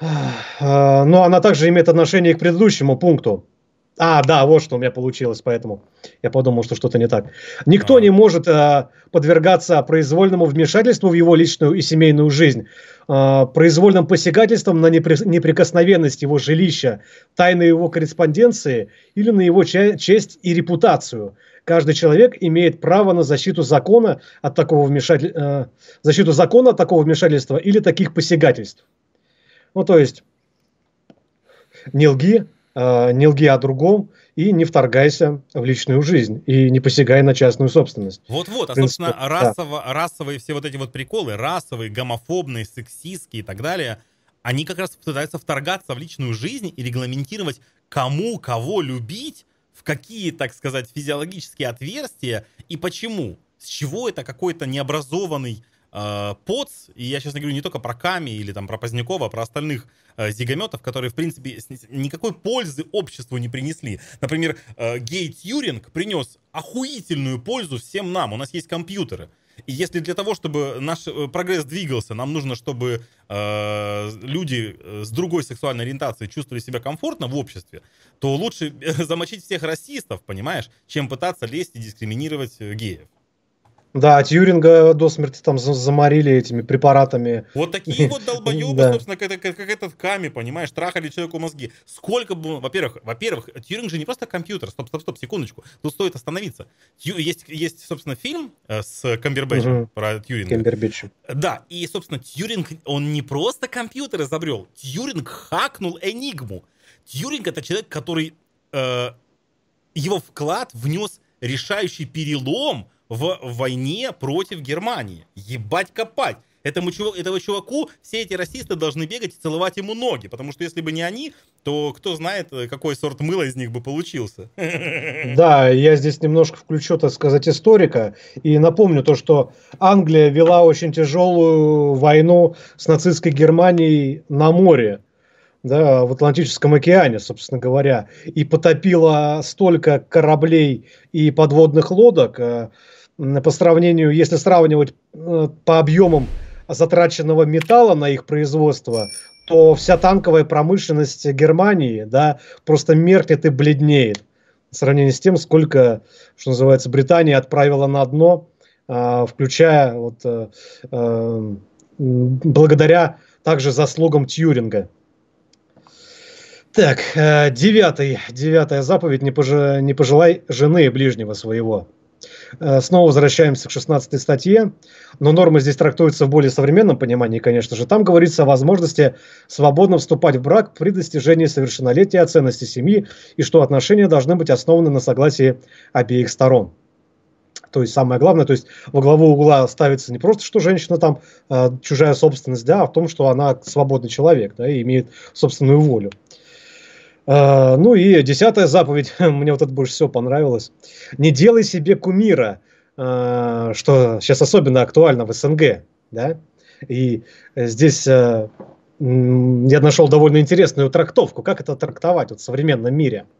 а, но ну, она также имеет отношение к предыдущему пункту. А, да, вот что у меня получилось, поэтому я подумал, что что-то не так. Никто а. не может э, подвергаться произвольному вмешательству в его личную и семейную жизнь, э, произвольным посягательствам на непри- неприкосновенность его жилища, тайны его корреспонденции или на его че- честь и репутацию. Каждый человек имеет право на защиту закона от такого вмешательства, э, защиту закона от такого вмешательства или таких посягательств. Ну, то есть, не лги, Э, не лги а о другом и не вторгайся в личную жизнь и не посягай на частную собственность. Вот-вот, а собственно принципе, расово, да. расовые все вот эти вот приколы, расовые, гомофобные, сексистские и так далее, они как раз пытаются вторгаться в личную жизнь и регламентировать, кому кого любить, в какие, так сказать, физиологические отверстия и почему. С чего это какой-то необразованный э, Поц, и я сейчас говорю не только про Ками или там про Позднякова, а про остальных э, зигометов, которые, в принципе, никакой пользы обществу не принесли. Например, э, Гей Тьюринг принес охуительную пользу всем нам. У нас есть компьютеры. И если для того, чтобы наш э, прогресс двигался, нам нужно, чтобы э, люди э, с другой сексуальной ориентацией чувствовали себя комфортно в обществе, то лучше э, замочить всех расистов, понимаешь, чем пытаться лезть и дискриминировать геев. Да, Тьюринга до смерти там заморили этими препаратами. Вот такие вот долбоебы, собственно, как, этот Ками, понимаешь, трахали человеку мозги. Сколько бы, во-первых, во-первых, Тьюринг же не просто компьютер, стоп, стоп, стоп, секундочку, тут стоит остановиться. есть, есть, собственно, фильм э, с Камбербэтчем про Тьюринга. Камбербэтчем. Да, и, собственно, Тьюринг, он не просто компьютер изобрел, Тьюринг хакнул Энигму. Тьюринг это человек, который э, его вклад внес решающий перелом в войне против Германии. Ебать копать. Этому, чувак, этого чуваку все эти расисты должны бегать и целовать ему ноги, потому что если бы не они, то кто знает, э, какой сорт мыла из них бы получился. Да, я здесь немножко включу, так сказать, историка и напомню то, что Англия вела очень тяжелую войну с нацистской Германией на море да, в Атлантическом океане, собственно говоря, и потопила столько кораблей и подводных лодок, э, по сравнению, если сравнивать э, по объемам затраченного металла на их производство, то вся танковая промышленность Германии, да, просто меркнет и бледнеет в сравнении с тем, сколько, что называется, Британия отправила на дно, а, включая вот э, э, благодаря также заслугам Тьюринга. Так, девятый, девятая заповедь, не, пожи, не пожелай жены ближнего своего. Э, снова возвращаемся к 16 статье, но нормы здесь трактуются в более современном понимании, конечно же. Там говорится о возможности свободно вступать в брак при достижении совершеннолетия, о ценности семьи и что отношения должны быть основаны на согласии обеих сторон. То есть самое главное, то есть во главу угла ставится не просто, что женщина там э, чужая собственность, да, а в том, что она свободный человек, да, и имеет собственную волю. А, ну и десятая заповедь, мне вот это больше всего понравилось. Не делай себе кумира, а, что сейчас особенно актуально в СНГ, да? И здесь а, я нашел довольно интересную трактовку, как это трактовать вот в современном мире –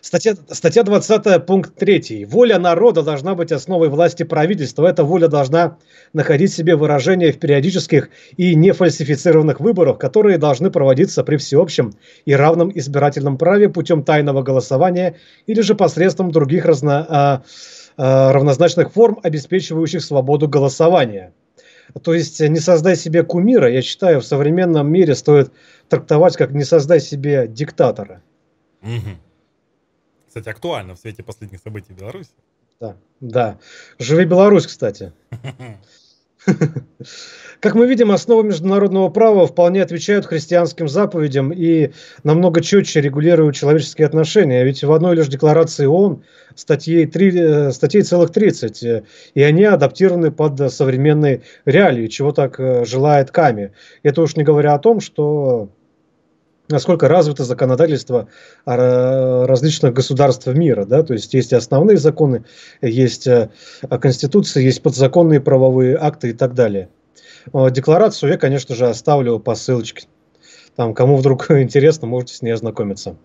Статья, статья 20, пункт 3. Воля народа должна быть основой власти правительства. Эта воля должна находить себе выражение в периодических и нефальсифицированных выборах, которые должны проводиться при всеобщем и равном избирательном праве путем тайного голосования или же посредством других разно, э, э, равнозначных форм, обеспечивающих свободу голосования. То есть не создай себе кумира, я считаю, в современном мире стоит трактовать как не создай себе диктатора. Угу кстати, актуально в свете последних событий в Беларуси. Да, да. Живи Беларусь, кстати. Как мы видим, основы международного права вполне отвечают христианским заповедям и намного четче регулируют человеческие отношения. Ведь в одной лишь декларации ООН статьи 3, э, статьи целых 30, э, и они адаптированы под современные реалии, чего так э, желает Ками. Это уж не говоря о том, что насколько развито законодательство различных государств мира. Да? То есть есть основные законы, есть э, конституции, есть подзаконные правовые акты и так далее. Э, декларацию я, конечно же, оставлю по ссылочке. Там, кому вдруг интересно, можете с ней ознакомиться.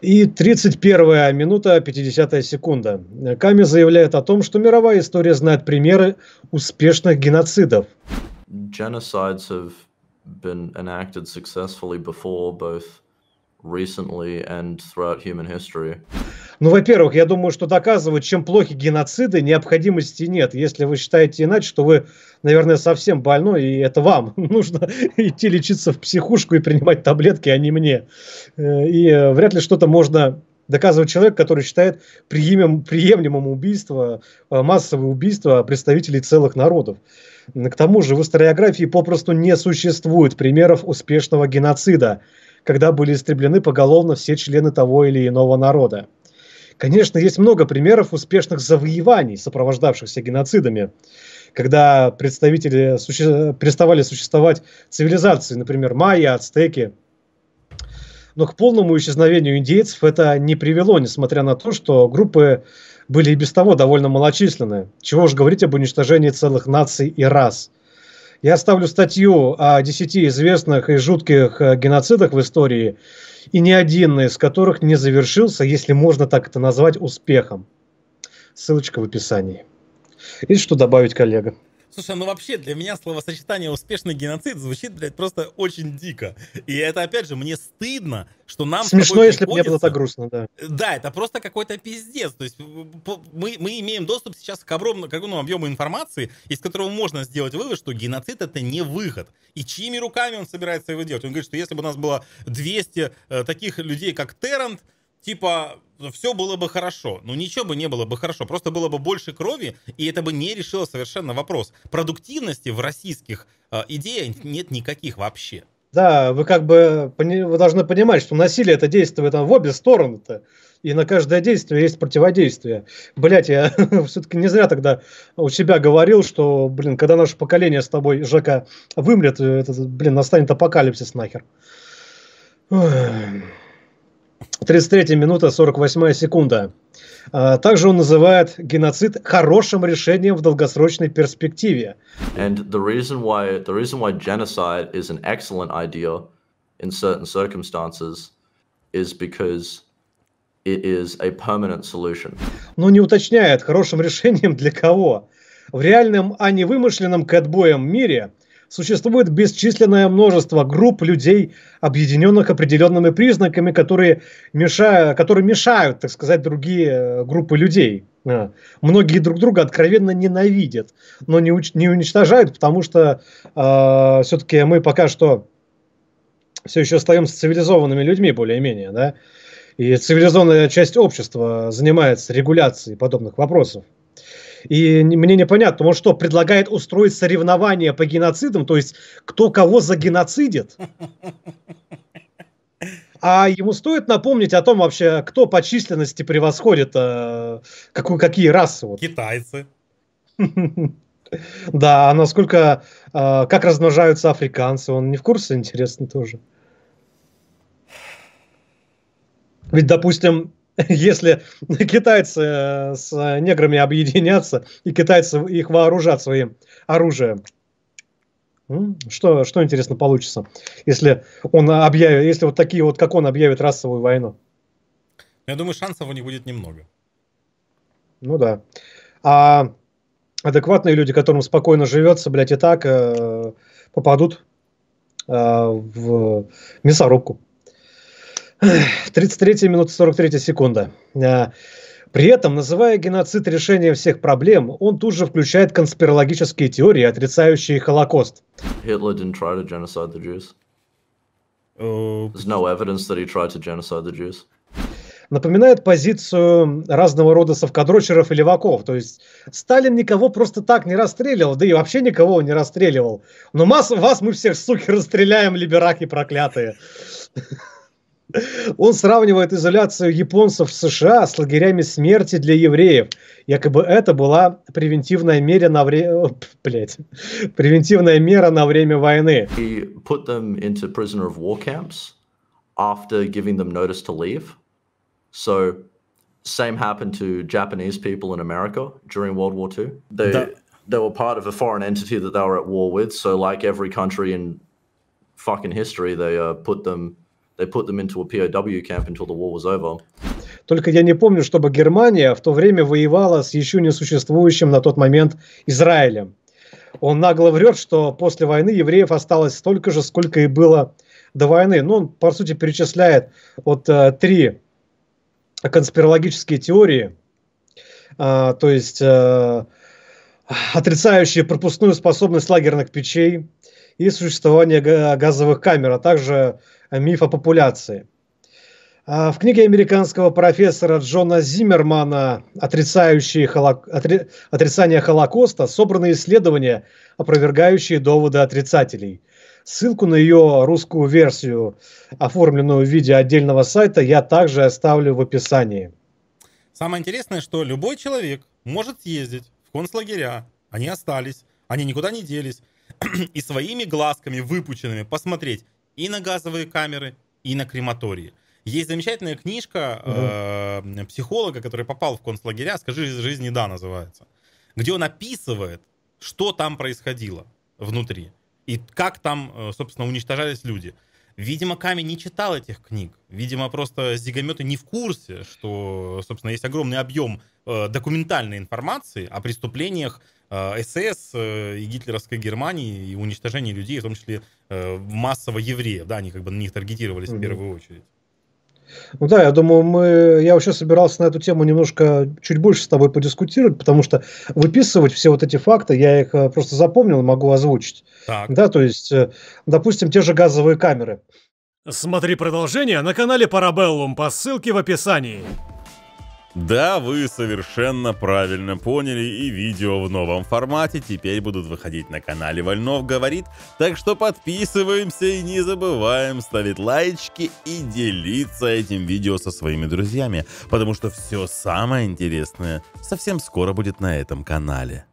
И 31 минута 50 секунда. Ками заявляет о том, что мировая история знает примеры успешных геноцидов. Genocides have been enacted successfully before, both recently and throughout human history. Ну, во-первых, я думаю, что доказывать, чем плохи геноциды, необходимости нет. Если вы считаете иначе, что вы, наверное, совсем больной, и это вам нужно идти лечиться в психушку и принимать таблетки, а не мне. Э, и э, вряд ли что-то можно доказывать человек, который считает приемлемым убийство, э, массовое убийство представителей целых народов. К тому же в историографии попросту не существует примеров успешного геноцида, когда были истреблены поголовно все члены того или иного народа. Конечно, есть много примеров успешных завоеваний, сопровождавшихся геноцидами, когда представители суще... переставали существовать цивилизации, например, майя, ацтеки. Но к полному исчезновению индейцев это не привело, несмотря на то, что группы были и без того довольно малочисленны. Чего уж говорить об уничтожении целых наций и рас. Я оставлю статью о десяти известных и жутких э, геноцидах в истории, и ни один из которых не завершился, если можно так это назвать, успехом. Ссылочка в описании. И что добавить, коллега? Слушай, ну вообще для меня словосочетание «успешный геноцид» звучит, блядь, просто очень дико. И это, опять же, мне стыдно, что нам... Смешно, если бы не было так грустно, да. Да, это просто какой-то пиздец. То есть мы, мы имеем доступ сейчас к огромному, к огромному объему информации, из которого можно сделать вывод, что геноцид — это не выход. И чьими руками он собирается его делать? Он говорит, что если бы у нас было 200 э, таких людей, как Террент, типа, все было бы хорошо. Ну, ничего бы не было бы хорошо. Просто было бы больше крови, и это бы не решило совершенно вопрос. Продуктивности в российских э, идеях нет никаких вообще. Да, вы как бы вы должны понимать, что насилие это действует там в обе стороны-то. И на каждое действие есть противодействие. Блять, я все-таки не зря тогда у себя говорил, что, блин, когда наше поколение с тобой, ЖК вымрет, э, это, блин, настанет апокалипсис нахер. Ой. 33 минута, 48 секунда. А, также он называет геноцид хорошим решением в долгосрочной перспективе. And the reason why the reason why genocide is an excellent idea in certain circumstances is because it is a permanent solution. Но не уточняет, хорошим решением для кого. В реальном, а не вымышленном кэтбоем мире – Существует бесчисленное множество групп людей, объединенных определенными признаками, которые мешают, которые мешают, так сказать, другие э, группы людей. А, многие друг друга откровенно ненавидят, но не, уч- не уничтожают, потому что э, а, все-таки мы пока что все еще остаемся цивилизованными людьми более-менее, да? И цивилизованная часть общества занимается регуляцией подобных вопросов. И мне непонятно, он что, предлагает устроить соревнования по геноцидам, то есть кто кого загеноцидит? А ему стоит напомнить о том вообще, кто по численности превосходит, э, какую, какие расы? Вот. Китайцы. Да, а насколько, э, как размножаются африканцы, он не в курсе, интересно тоже. Ведь, допустим, если китайцы э, с неграми объединятся и китайцы их вооружат своим оружием. Что, что интересно получится, если он объявит, если вот такие вот, как он объявит расовую войну? Ну, я думаю, шансов у них будет немного. Ну да. А адекватные люди, которым спокойно живется, блядь, и так э, попадут э, в мясорубку. 33 минута 43 секунда. А, при этом, называя геноцид решением всех проблем, он тут же включает конспирологические теории, отрицающие Холокост. Э, Напоминает позицию разного рода совкадрочеров и леваков. То есть Сталин никого просто так не расстреливал, да и вообще никого не расстреливал. Но масс, вас мы всех, суки, расстреляем, либераки проклятые. Он сравнивает изоляцию японцев в США с лагерями смерти для евреев. Якобы это была превентивная мера на время... Блять. Превентивная мера на время войны. He put them into prisoner of war camps after giving them notice to leave. So, same happened to Japanese people in America during World War II. They, да. they were part of a foreign entity that they were at war with. So, like every country in fucking history, they uh, put them They put them into a POW camp until the war was over. Только я не помню, чтобы Германия в то время воевала с еще не существующим на тот момент Израилем. Он нагло врет, что после войны евреев осталось столько же, сколько и было до войны. Ну, он, по сути, перечисляет вот э, три конспирологические теории, э, то есть э, отрицающие пропускную способность лагерных печей и существование газовых камер, а также Э, миф о популяции. А, в книге американского профессора Джона Зиммермана «Отрицающие холок... отри... «Отрицание Холокоста» собраны исследования, опровергающие доводы отрицателей. Ссылку на ее русскую версию, оформленную в виде отдельного сайта, я также оставлю в описании. Самое интересное, что любой человек может съездить в концлагеря. Они остались, они никуда не делись. И своими глазками выпученными посмотреть, и на газовые камеры, и на крематории. Есть замечательная книжка угу. э, психолога, который попал в концлагеря, «Скажи, жизни да» называется, где он описывает, что там происходило внутри и как там, э, собственно, уничтожались люди. Видимо, Камень не читал этих книг. Видимо, просто зигометы не в курсе, что, собственно, есть огромный объем э, документальной информации о преступлениях Э, СС э, и гитлеровской Германии, и уничтожение людей, в том числе э, массово евреев, да, они как бы на них таргетировались mm-hmm. в первую очередь. Ну да, я думаю, мы, я вообще собирался на эту тему немножко чуть больше с тобой подискутировать, потому что выписывать все вот эти факты, я их просто запомнил и могу озвучить. Так. Да, то есть, допустим, те же газовые камеры. Смотри продолжение на канале Парабеллум по ссылке в описании. Да, вы совершенно правильно поняли, и видео в новом формате теперь будут выходить на канале Вольнов Говорит, так что подписываемся и не забываем ставить лайки и делиться этим видео со своими друзьями, потому что все самое интересное совсем скоро будет на этом канале.